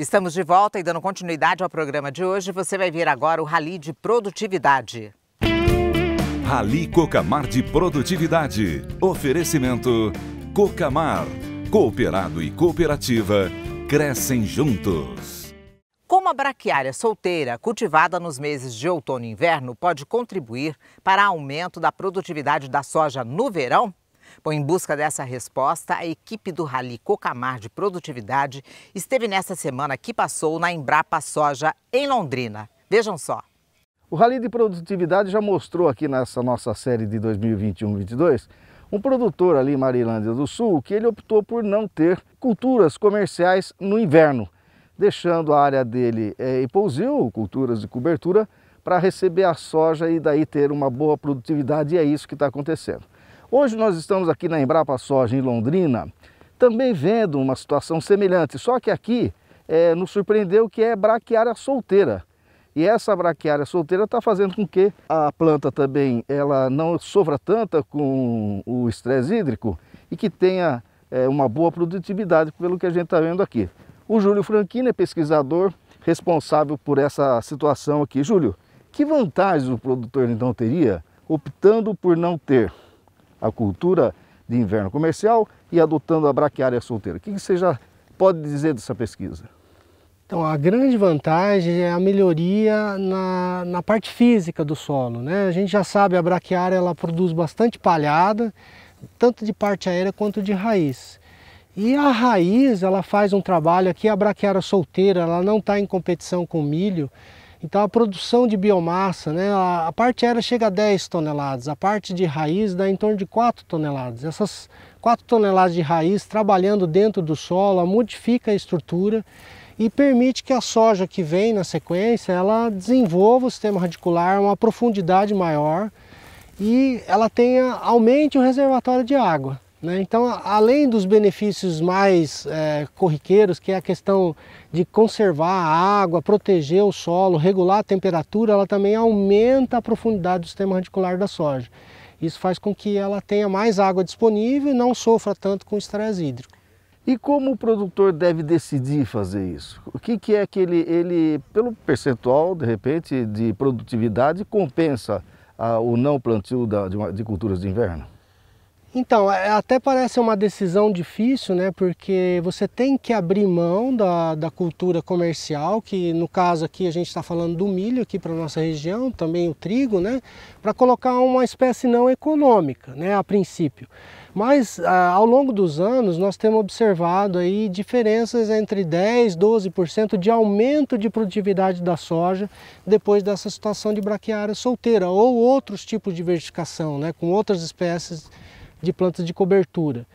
Estamos de volta e dando continuidade ao programa de hoje, você vai ver agora o Rally de Produtividade. Rally Cocamar de Produtividade. Oferecimento Cocamar. Cooperado e cooperativa crescem juntos. Como a braquiária solteira, cultivada nos meses de outono e inverno, pode contribuir para aumento da produtividade da soja no verão? Bom, em busca dessa resposta, a equipe do Rally Cocamar de Produtividade esteve nesta semana que passou na Embrapa Soja, em Londrina. Vejam só. O Rally de Produtividade já mostrou aqui nessa nossa série de 2021-22 um produtor ali em Marilândia do Sul que ele optou por não ter culturas comerciais no inverno, deixando a área dele é, eh, pousil, culturas de cobertura, para receber a soja e daí ter uma boa produtividade e é isso que está acontecendo. Hoje nós estamos aqui na Embrapa Soja, em Londrina, também vendo uma situação semelhante, só que aqui é, nos surpreendeu que é braquiária solteira. E essa braquiária solteira está fazendo com que a planta também ela não sofra tanto com o estresse hídrico e que tenha é, uma boa produtividade, pelo que a gente está vendo aqui. O Júlio Franquini é pesquisador responsável por essa situação aqui. Júlio, que vantagens o produtor então teria optando por não ter a cultura de inverno comercial e adotando a braquiária solteira. O que você já pode dizer dessa pesquisa? Então, a grande vantagem é a melhoria na, na parte física do solo. Né? A gente já sabe, a braquiária ela produz bastante palhada, tanto de parte aérea quanto de raiz. E a raiz, ela faz um trabalho aqui, a braquiária solteira, ela não está em competição com milho, então a produção de biomassa, né, a, parte aérea chega a 10 toneladas, a parte de raiz dá em torno de 4 toneladas. Essas 4 toneladas de raiz trabalhando dentro do solo, modifica a estrutura e permite que a soja que vem na sequência, ela desenvolva o sistema radicular uma profundidade maior e ela tenha aumente o reservatório de água. Né? Então, além dos benefícios mais é, corriqueiros, que é a questão de conservar a água, proteger o solo, regular a temperatura, ela também aumenta a profundidade do sistema radicular da soja. Isso faz com que ela tenha mais água disponível e não sofra tanto com estresse hídrico. E como o produtor deve decidir fazer isso? O que, que é que ele, ele, pelo percentual, de repente, de produtividade, compensa ah, o não plantio da, de, de culturas de inverno? Então, é, até parece uma decisão difícil, né? Porque você tem que abrir mão da, da cultura comercial, que no caso aqui a gente está falando do milho aqui para nossa região, também o trigo, né? Para colocar uma espécie não econômica, né? A princípio. Mas ao longo dos anos nós temos observado aí diferenças entre 10, 12% de aumento de produtividade da soja depois dessa situação de braquiária solteira ou outros tipos de diversificação, né? Com outras espécies de plantas de cobertura.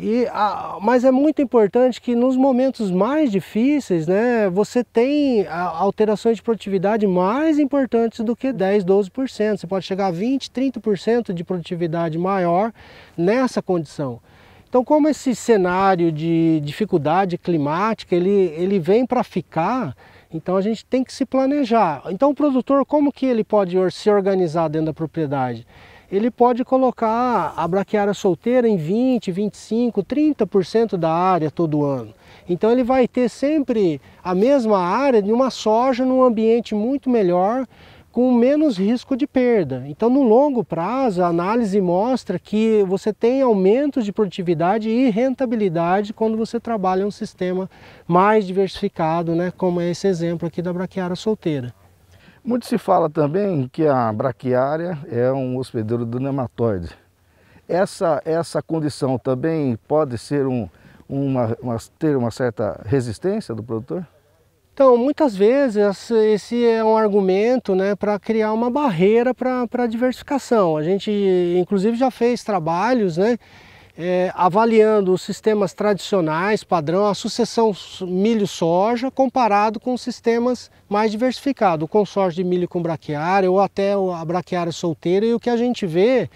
E, a, mas é muito importante que nos momentos mais difíceis, né, você tem alterações de produtividade mais importantes do que 10, 12%. Você pode chegar a 20, 30% de produtividade maior nessa condição. Então, como esse cenário de dificuldade climática, ele, ele vem para ficar, então a gente tem que se planejar. Então, o produtor, como que ele pode se organizar dentro da propriedade? ele pode colocar a braquiária solteira em 20, 25, 30% da área todo ano. Então ele vai ter sempre a mesma área de uma soja num ambiente muito melhor, com menos risco de perda. Então, no longo prazo, a análise mostra que você tem aumentos de produtividade e rentabilidade quando você trabalha um sistema mais diversificado, né, como é esse exemplo aqui da braquiária solteira. Muito se fala também que a braquiária é um hospedeiro do nematóide. Essa, essa condição também pode ser um, uma, uma, ter uma certa resistência do produtor? Então, muitas vezes esse é um argumento né, para criar uma barreira para a diversificação. A gente, inclusive, já fez trabalhos né, é, avaliando os sistemas tradicionais, padrão, a sucessão milho-soja, comparado com sistemas mais diversificados, o consórcio de milho com braquiária ou até a braquiária solteira. E o que a gente vê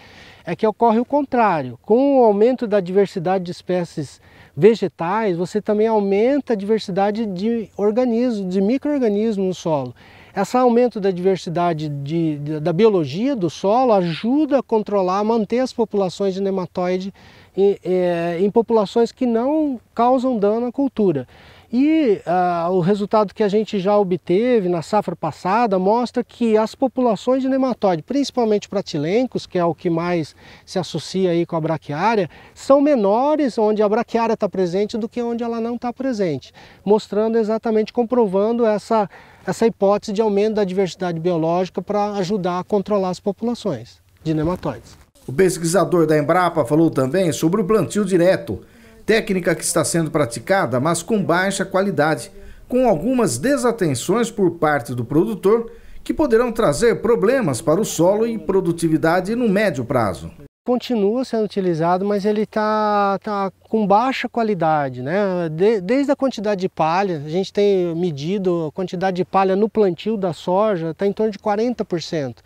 é que ocorre o contrário. Com o aumento da diversidade de espécies vegetais, você também aumenta a diversidade de organismos, de micro-organismos no solo. Esse aumento da diversidade de, de, da biologia do solo ajuda a controlar, manter as populações de nematóide em, é, em populações que não causam dano à cultura. E ah, o resultado que a gente já obteve na safra passada mostra que as populações de nematóide, principalmente pratilencos, que é o que mais se associa aí com a braquiária, são menores onde a braquiária está presente do que onde ela não está presente, mostrando exatamente, comprovando essa, essa hipótese de aumento da diversidade biológica para ajudar a controlar as populações de nematóides. O pesquisador da Embrapa falou também sobre o plantio direto, técnica que está sendo praticada, mas com baixa qualidade, com algumas desatenções por parte do produtor que poderão trazer problemas para o solo e produtividade no médio prazo. Continua sendo utilizado, mas ele está tá com baixa qualidade, né? De, desde a quantidade de palha, a gente tem medido a quantidade de palha no plantio da soja, está em torno de 40%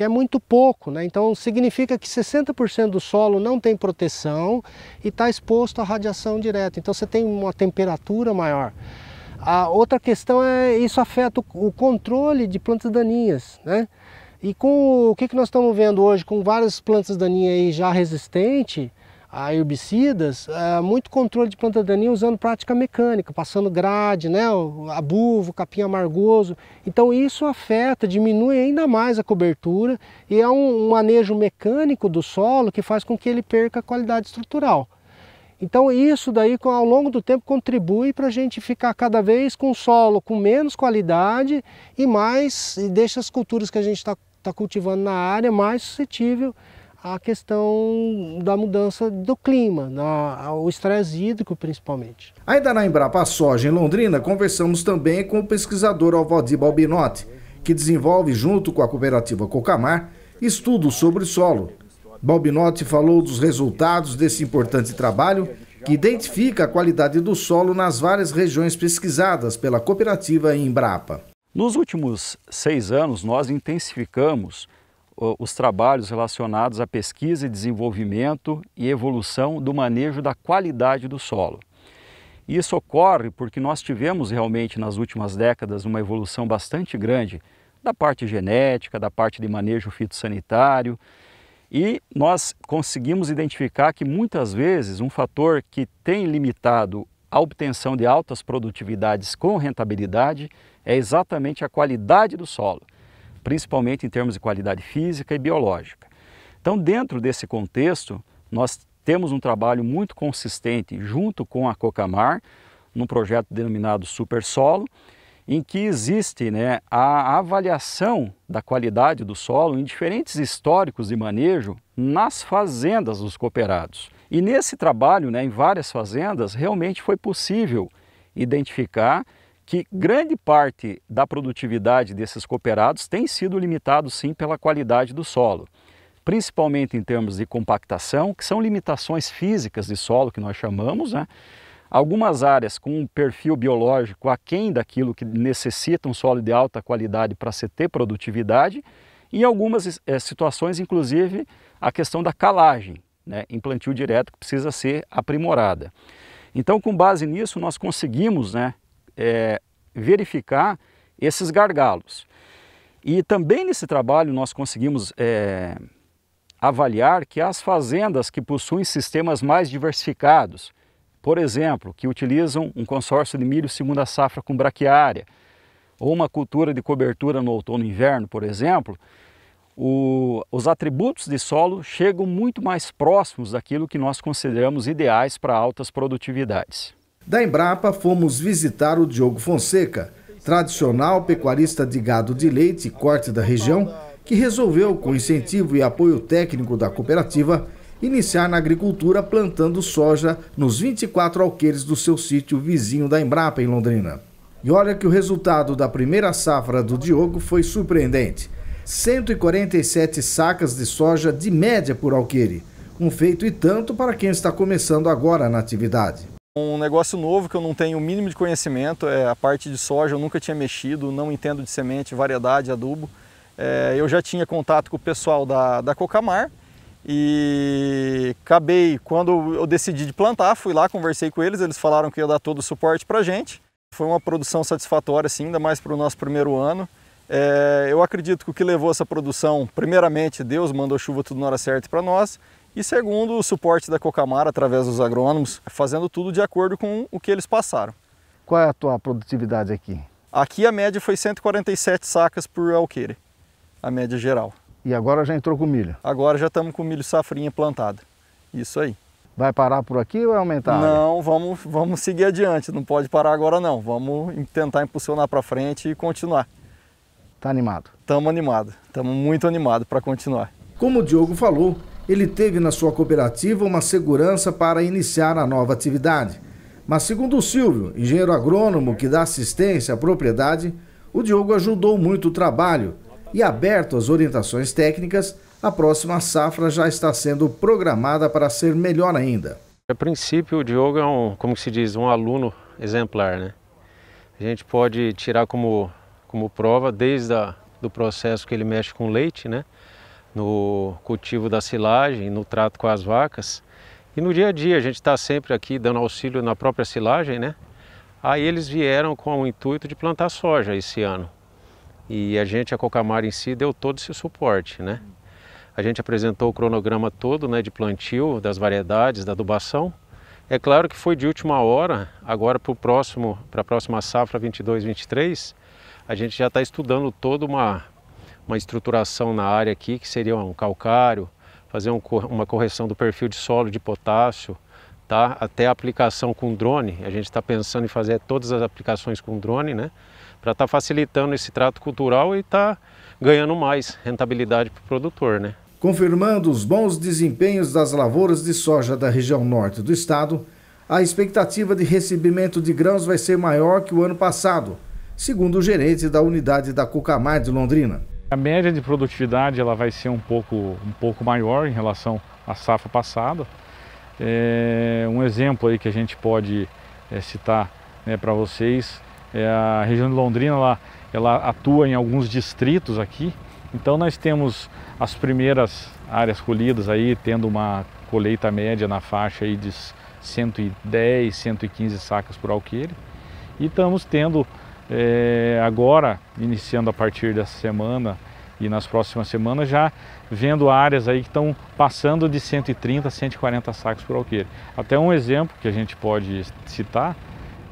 que é muito pouco, né? então significa que 60% do solo não tem proteção e está exposto à radiação direta, então você tem uma temperatura maior. A outra questão é isso afeta o controle de plantas daninhas, né? E com o que nós estamos vendo hoje, com várias plantas daninhas já resistentes, a herbicidas, é, muito controle de planta daninha usando prática mecânica, passando grade, né, abuvo, capim amargoso. Então isso afeta, diminui ainda mais a cobertura e é um, um manejo mecânico do solo que faz com que ele perca a qualidade estrutural. Então isso daí ao longo do tempo contribui para a gente ficar cada vez com o solo com menos qualidade e mais e deixa as culturas que a gente está tá cultivando na área mais suscetível a questão da mudança do clima, na, o estresse hídrico principalmente. Ainda na Embrapa Soja, em Londrina, conversamos também com o pesquisador Alvaldi Balbinotti, que desenvolve, junto com a cooperativa Cocamar, estudos sobre solo. Balbinotti falou dos resultados desse importante trabalho que identifica a qualidade do solo nas várias regiões pesquisadas pela cooperativa Embrapa. Nos últimos seis anos, nós intensificamos os trabalhos relacionados à pesquisa e desenvolvimento e evolução do manejo da qualidade do solo. Isso ocorre porque nós tivemos realmente nas últimas décadas uma evolução bastante grande da parte genética, da parte de manejo fitossanitário, e nós conseguimos identificar que muitas vezes um fator que tem limitado a obtenção de altas produtividades com rentabilidade é exatamente a qualidade do solo principalmente em termos de qualidade física e biológica. Então, dentro desse contexto, nós temos um trabalho muito consistente junto com a Cocamar, num projeto denominado Super Solo, em que existe né, a avaliação da qualidade do solo em diferentes históricos de manejo nas fazendas dos cooperados. E nesse trabalho, né, em várias fazendas, realmente foi possível identificar que grande parte da produtividade desses cooperados tem sido limitado sim pela qualidade do solo, principalmente em termos de compactação, que são limitações físicas de solo que nós chamamos, né? Algumas áreas com um perfil biológico aquém daquilo que necessita um solo de alta qualidade para se ter produtividade, e em algumas é, situações, inclusive, a questão da calagem, né, em plantio direto, que precisa ser aprimorada. Então, com base nisso, nós conseguimos né, é, verificar esses gargalos. E também nesse trabalho nós conseguimos é, avaliar que as fazendas que possuem sistemas mais diversificados, por exemplo, que utilizam um consórcio de milho segunda safra com braquiária, ou uma cultura de cobertura no outono e inverno, por exemplo, o, os atributos de solo chegam muito mais próximos daquilo que nós consideramos ideais para altas produtividades. Da Embrapa, fomos visitar o Diogo Fonseca, tradicional pecuarista de gado de leite e corte da região, que resolveu, com incentivo e apoio técnico da cooperativa, iniciar na agricultura plantando soja nos 24 alqueires do seu sítio vizinho da Embrapa, em Londrina. E olha que o resultado da primeira safra do Diogo foi surpreendente. 147 sacas de soja de média por alqueire, um feito e tanto para quem está começando agora na atividade. Um negócio novo que eu não tenho o mínimo de conhecimento é a parte de soja, eu nunca tinha mexido, não entendo de semente, variedade, adubo. É, eu já tinha contato com o pessoal da, da Cocamar e acabei, quando eu decidi de plantar, fui lá, conversei com eles, eles falaram que ia dar todo o suporte para gente. Foi uma produção satisfatória, assim, ainda mais para o nosso primeiro ano. É, eu acredito que o que levou essa produção, primeiramente, Deus mandou chuva tudo na hora certa para nós e segundo o suporte da Cocamara através dos agrônomos, fazendo tudo de acordo com o que eles passaram. Qual é a tua produtividade aqui? Aqui a média foi 147 sacas por alqueire, a média geral. E agora já entrou com milho? Agora já estamos com milho safrinha plantado, isso aí. Vai parar por aqui ou vai aumentar? Não, vamos, vamos seguir adiante, não pode parar agora não. Vamos tentar impulsionar para frente e continuar. Tá animado? Estamos animado, estamos muito animado para continuar. Como o Diogo falou, ele teve na sua cooperativa uma segurança para iniciar a nova atividade. Mas, segundo o Silvio, engenheiro agrônomo que dá assistência à propriedade, o Diogo ajudou muito o trabalho e, aberto às orientações técnicas, a próxima safra já está sendo programada para ser melhor ainda. A princípio, o Diogo é um, como se diz, um aluno exemplar, né? A gente pode tirar como, como prova desde o do processo que ele mexe com leite, né? no cultivo da silagem, no trato com as vacas. E no dia a dia, a gente está sempre aqui dando auxílio na própria silagem, né? Aí eles vieram com o intuito de plantar soja esse ano. E a gente, a Cocamar em si, deu todo esse suporte, né? A gente apresentou o cronograma todo né, de plantio, das variedades, da adubação. É claro que foi de última hora, agora para próximo, a próxima safra 22, 23, a gente já está estudando toda uma uma estruturação na área aqui, que seria um calcário, fazer um, uma correção do perfil de solo de potássio, tá? até a aplicação com drone. A gente está pensando em fazer todas as aplicações com drone, né? para estar tá facilitando esse trato cultural e estar tá ganhando mais rentabilidade para o produtor. Né? Confirmando os bons desempenhos das lavouras de soja da região norte do estado, a expectativa de recebimento de grãos vai ser maior que o ano passado, segundo o gerente da unidade da Cucamar de Londrina. A média de produtividade ela vai ser um pouco, um pouco maior em relação à safra passada. É, um exemplo aí que a gente pode é, citar né, para vocês é a região de Londrina, ela, ela atua em alguns distritos aqui. Então nós temos as primeiras áreas colhidas aí, tendo uma colheita média na faixa aí de 110, 115 sacas por alqueire. E estamos tendo é, agora, iniciando a partir dessa semana e nas próximas semanas, já vendo áreas aí que estão passando de 130 a 140 sacos por alqueire. Até um exemplo que a gente pode citar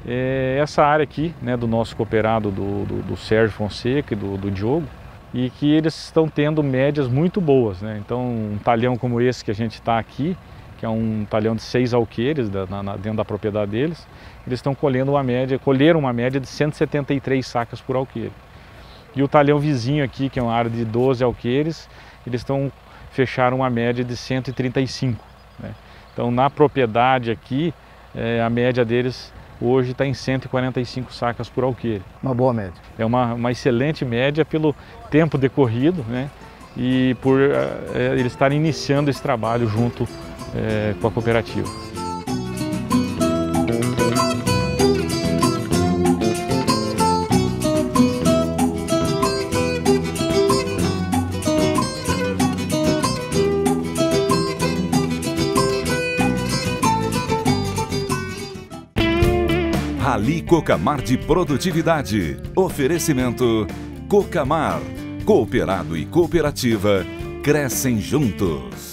é essa área aqui, né, do nosso cooperado do, do, do Sérgio Fonseca e do, do Diogo, e que eles estão tendo médias muito boas. Né? Então, um talhão como esse que a gente está aqui, que é um talhão de seis alqueires da, na, dentro da propriedade deles, eles estão colhendo uma média, colheram uma média de 173 sacas por alqueire. E o talhão vizinho aqui, que é uma área de 12 alqueires, eles estão fecharam uma média de 135. Né? Então na propriedade aqui, é, a média deles hoje está em 145 sacas por alqueire. Uma boa média. É uma, uma excelente média pelo tempo decorrido né? e por é, eles estarem iniciando esse trabalho junto é, com a cooperativa. Rally Cocamar de Produtividade. Oferecimento Cocamar. Cooperado e cooperativa crescem juntos.